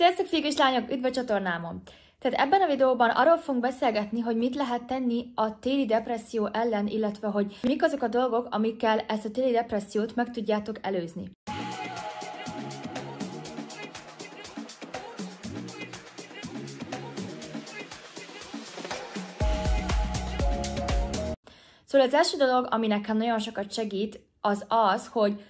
Sziasztok, és lányok! Üdv a csatornámon! Tehát ebben a videóban arról fogunk beszélgetni, hogy mit lehet tenni a téli depresszió ellen, illetve hogy mik azok a dolgok, amikkel ezt a téli depressziót meg tudjátok előzni. Szóval az első dolog, ami nekem nagyon sokat segít, az az, hogy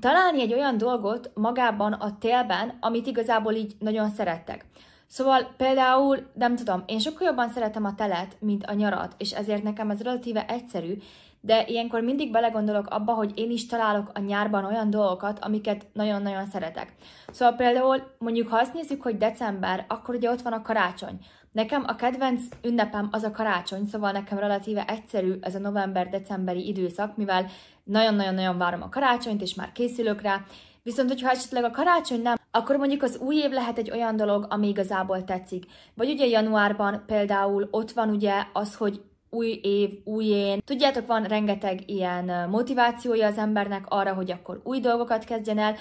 találni egy olyan dolgot magában a télben, amit igazából így nagyon szerettek. Szóval például, nem tudom, én sokkal jobban szeretem a telet, mint a nyarat, és ezért nekem ez relatíve egyszerű, de ilyenkor mindig belegondolok abba, hogy én is találok a nyárban olyan dolgokat, amiket nagyon-nagyon szeretek. Szóval például, mondjuk ha azt nézzük, hogy december, akkor ugye ott van a karácsony. Nekem a kedvenc ünnepem az a karácsony, szóval nekem relatíve egyszerű ez a november-decemberi időszak, mivel nagyon-nagyon-nagyon várom a karácsonyt, és már készülök rá, Viszont, hogyha esetleg a karácsony nem, akkor mondjuk az új év lehet egy olyan dolog, ami igazából tetszik. Vagy ugye januárban például ott van ugye az, hogy új év, új én. Tudjátok, van rengeteg ilyen motivációja az embernek arra, hogy akkor új dolgokat kezdjen el,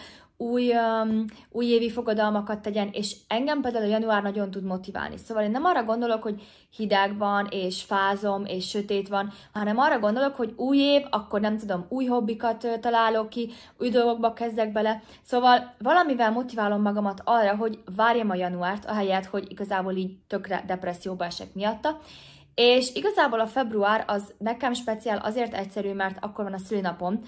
új, um, új évi fogadalmakat tegyen, és engem például a január nagyon tud motiválni. Szóval én nem arra gondolok, hogy hideg van, és fázom, és sötét van, hanem arra gondolok, hogy új év, akkor nem tudom, új hobbikat találok ki, új dolgokba kezdek bele. Szóval valamivel motiválom magamat arra, hogy várjam a januárt, ahelyett, hogy igazából így tökre depresszióba esek miatta. És igazából a február az nekem speciál azért egyszerű, mert akkor van a szülinapom,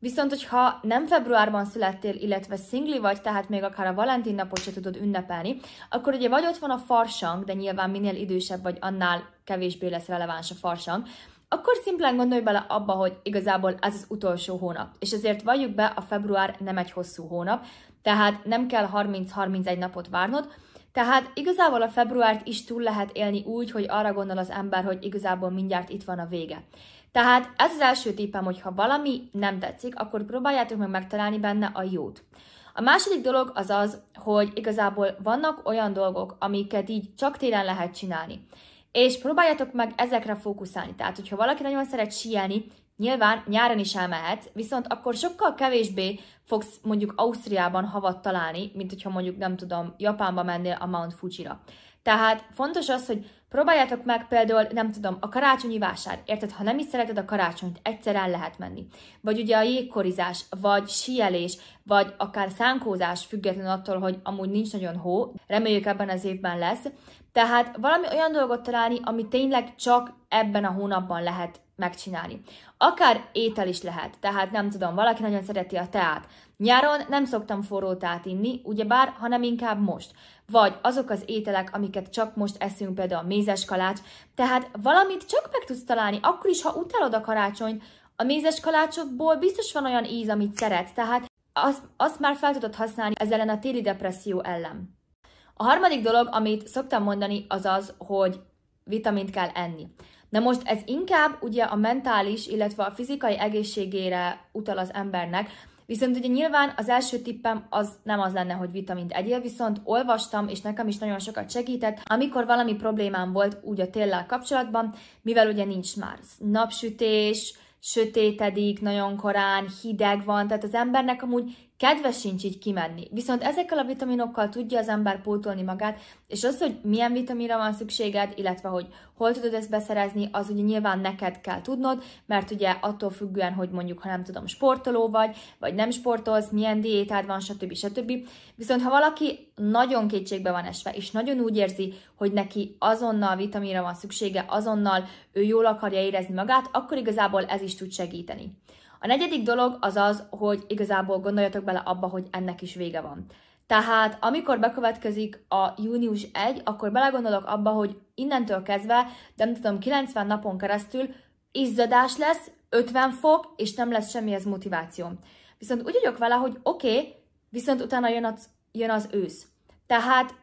Viszont, hogyha nem februárban születtél, illetve szingli vagy, tehát még akár a Valentin napot se tudod ünnepelni, akkor ugye vagy ott van a farsang, de nyilván minél idősebb vagy, annál kevésbé lesz releváns a farsang, akkor szimplán gondolj bele abba, hogy igazából ez az utolsó hónap. És ezért valljuk be, a február nem egy hosszú hónap, tehát nem kell 30-31 napot várnod, tehát igazából a februárt is túl lehet élni úgy, hogy arra gondol az ember, hogy igazából mindjárt itt van a vége. Tehát ez az első tippem, hogy ha valami nem tetszik, akkor próbáljátok meg megtalálni benne a jót. A második dolog az az, hogy igazából vannak olyan dolgok, amiket így csak télen lehet csinálni. És próbáljátok meg ezekre fókuszálni. Tehát, hogyha valaki nagyon szeret síelni, Nyilván nyáron is elmehetsz, viszont akkor sokkal kevésbé fogsz mondjuk Ausztriában havat találni, mint hogyha mondjuk nem tudom, Japánba mennél a Mount Fuji-ra. Tehát fontos az, hogy próbáljátok meg például, nem tudom, a karácsonyi vásár, érted? Ha nem is szereted a karácsonyt, egyszer el lehet menni. Vagy ugye a jégkorizás, vagy sielés, vagy akár szánkózás, függetlenül attól, hogy amúgy nincs nagyon hó, reméljük ebben az évben lesz. Tehát valami olyan dolgot találni, ami tényleg csak ebben a hónapban lehet megcsinálni. Akár étel is lehet, tehát nem tudom, valaki nagyon szereti a teát. Nyáron nem szoktam forró teát inni, ugyebár, hanem inkább most. Vagy azok az ételek, amiket csak most eszünk, például a mézes kalács, tehát valamit csak meg tudsz találni, akkor is, ha utálod a karácsonyt, a mézes kalácsokból biztos van olyan íz, amit szeretsz, tehát azt, azt már fel tudod használni ez ellen a téli depresszió ellen. A harmadik dolog, amit szoktam mondani, az az, hogy vitamint kell enni. Na most ez inkább ugye a mentális, illetve a fizikai egészségére utal az embernek, Viszont ugye nyilván az első tippem az nem az lenne, hogy vitamint egyél, viszont olvastam, és nekem is nagyon sokat segített, amikor valami problémám volt úgy a téllel kapcsolatban, mivel ugye nincs már napsütés, sötétedik nagyon korán, hideg van, tehát az embernek amúgy Kedves sincs így kimenni, viszont ezekkel a vitaminokkal tudja az ember pótolni magát, és az, hogy milyen vitaminra van szükséged, illetve hogy hol tudod ezt beszerezni, az ugye nyilván neked kell tudnod, mert ugye attól függően, hogy mondjuk, ha nem tudom, sportoló vagy, vagy nem sportolsz, milyen diétád van, stb. stb. Viszont ha valaki nagyon kétségbe van esve, és nagyon úgy érzi, hogy neki azonnal vitaminra van szüksége, azonnal ő jól akarja érezni magát, akkor igazából ez is tud segíteni. A negyedik dolog az az, hogy igazából gondoljatok bele abba, hogy ennek is vége van. Tehát amikor bekövetkezik a június 1, akkor belegondolok abba, hogy innentől kezdve, nem tudom, 90 napon keresztül izzadás lesz, 50 fok, és nem lesz semmi ez motiváció. Viszont úgy vagyok vele, hogy oké, okay, viszont utána jön az, jön az ősz. Tehát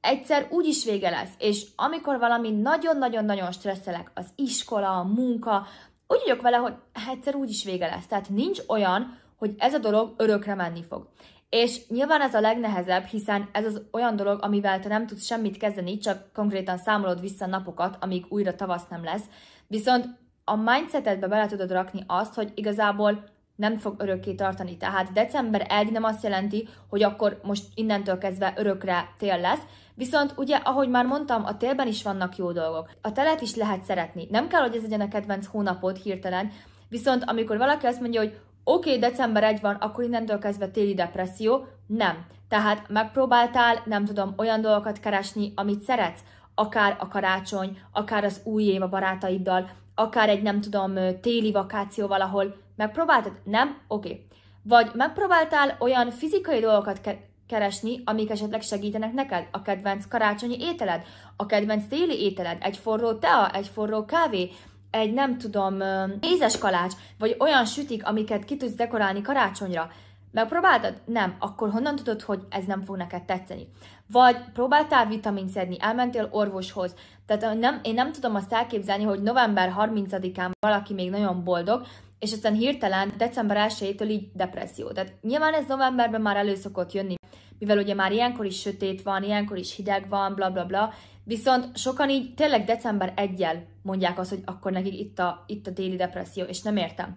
egyszer úgy is vége lesz, és amikor valami nagyon-nagyon-nagyon stresszelek, az iskola, a munka, úgy vagyok vele, hogy egyszer úgy is vége lesz. Tehát nincs olyan, hogy ez a dolog örökre menni fog. És nyilván ez a legnehezebb, hiszen ez az olyan dolog, amivel te nem tudsz semmit kezdeni, csak konkrétan számolod vissza napokat, amíg újra tavasz nem lesz. Viszont a mindsetedbe bele tudod rakni azt, hogy igazából nem fog örökké tartani. Tehát december 1 nem azt jelenti, hogy akkor most innentől kezdve örökre tél lesz, Viszont ugye, ahogy már mondtam, a télben is vannak jó dolgok. A telet is lehet szeretni. Nem kell, hogy ez legyen a kedvenc hónapot hirtelen, viszont amikor valaki azt mondja, hogy oké, okay, december 1 van, akkor innentől kezdve téli depresszió, nem. Tehát megpróbáltál, nem tudom, olyan dolgokat keresni, amit szeretsz, akár a karácsony, akár az új év a barátaiddal, akár egy, nem tudom, téli vakáció valahol, Megpróbáltad? Nem? Oké. Okay. Vagy megpróbáltál olyan fizikai dolgokat ke- keresni, amik esetleg segítenek neked? A kedvenc karácsonyi ételed, a kedvenc téli ételed, egy forró tea, egy forró kávé, egy nem tudom, mézes kalács, vagy olyan sütik, amiket ki tudsz dekorálni karácsonyra. Megpróbáltad? Nem. Akkor honnan tudod, hogy ez nem fog neked tetszeni? Vagy próbáltál vitamin szedni, elmentél orvoshoz. Tehát nem, én nem tudom azt elképzelni, hogy november 30-án valaki még nagyon boldog, és aztán hirtelen december 1-től így depresszió. Tehát nyilván ez novemberben már elő szokott jönni, mivel ugye már ilyenkor is sötét van, ilyenkor is hideg van, bla bla bla, viszont sokan így tényleg december 1 mondják azt, hogy akkor nekik itt a, itt a déli depresszió, és nem értem.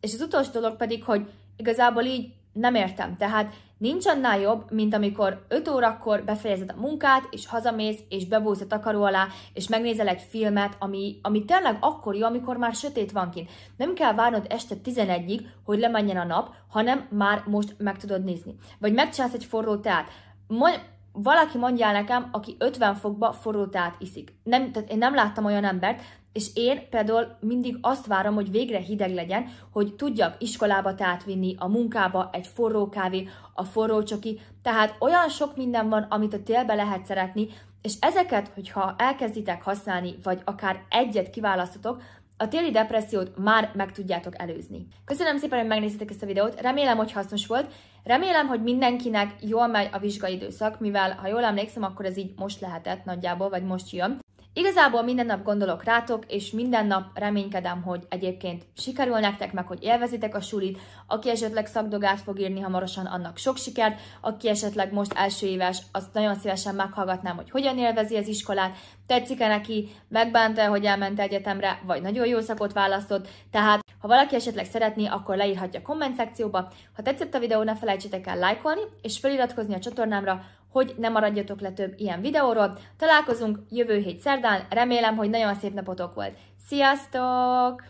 És az utolsó dolog pedig, hogy igazából így nem értem, tehát nincs annál jobb, mint amikor 5 órakor befejezed a munkát, és hazamész, és bebújsz a takaró alá, és megnézel egy filmet, ami, ami tényleg akkor jó, amikor már sötét van kint. Nem kell várnod este 11-ig, hogy lemenjen a nap, hanem már most meg tudod nézni. Vagy megcsinálsz egy forró teát. Mondj, valaki mondja nekem, aki 50 fokba forró teát iszik. Nem, tehát én nem láttam olyan embert, és én például mindig azt várom, hogy végre hideg legyen, hogy tudjak iskolába tátvinni, a munkába egy forró kávé, a forró csoki, tehát olyan sok minden van, amit a télbe lehet szeretni, és ezeket, hogyha elkezditek használni, vagy akár egyet kiválasztotok, a téli depressziót már meg tudjátok előzni. Köszönöm szépen, hogy megnéztétek ezt a videót, remélem, hogy hasznos volt, remélem, hogy mindenkinek jól megy a vizsgai időszak, mivel ha jól emlékszem, akkor ez így most lehetett nagyjából, vagy most jön. Igazából minden nap gondolok rátok, és minden nap reménykedem, hogy egyébként sikerül nektek meg, hogy élvezitek a sulit, aki esetleg szakdogát fog írni hamarosan, annak sok sikert, aki esetleg most első éves, azt nagyon szívesen meghallgatnám, hogy hogyan élvezi az iskolát, tetszik-e neki, megbánta hogy elment egyetemre, vagy nagyon jó szakot választott, tehát ha valaki esetleg szeretné, akkor leírhatja a komment szekcióba. Ha tetszett a videó, ne felejtsétek el lájkolni, és feliratkozni a csatornámra, hogy ne maradjatok le több ilyen videóról. Találkozunk jövő hét szerdán, remélem, hogy nagyon szép napotok volt. Sziasztok!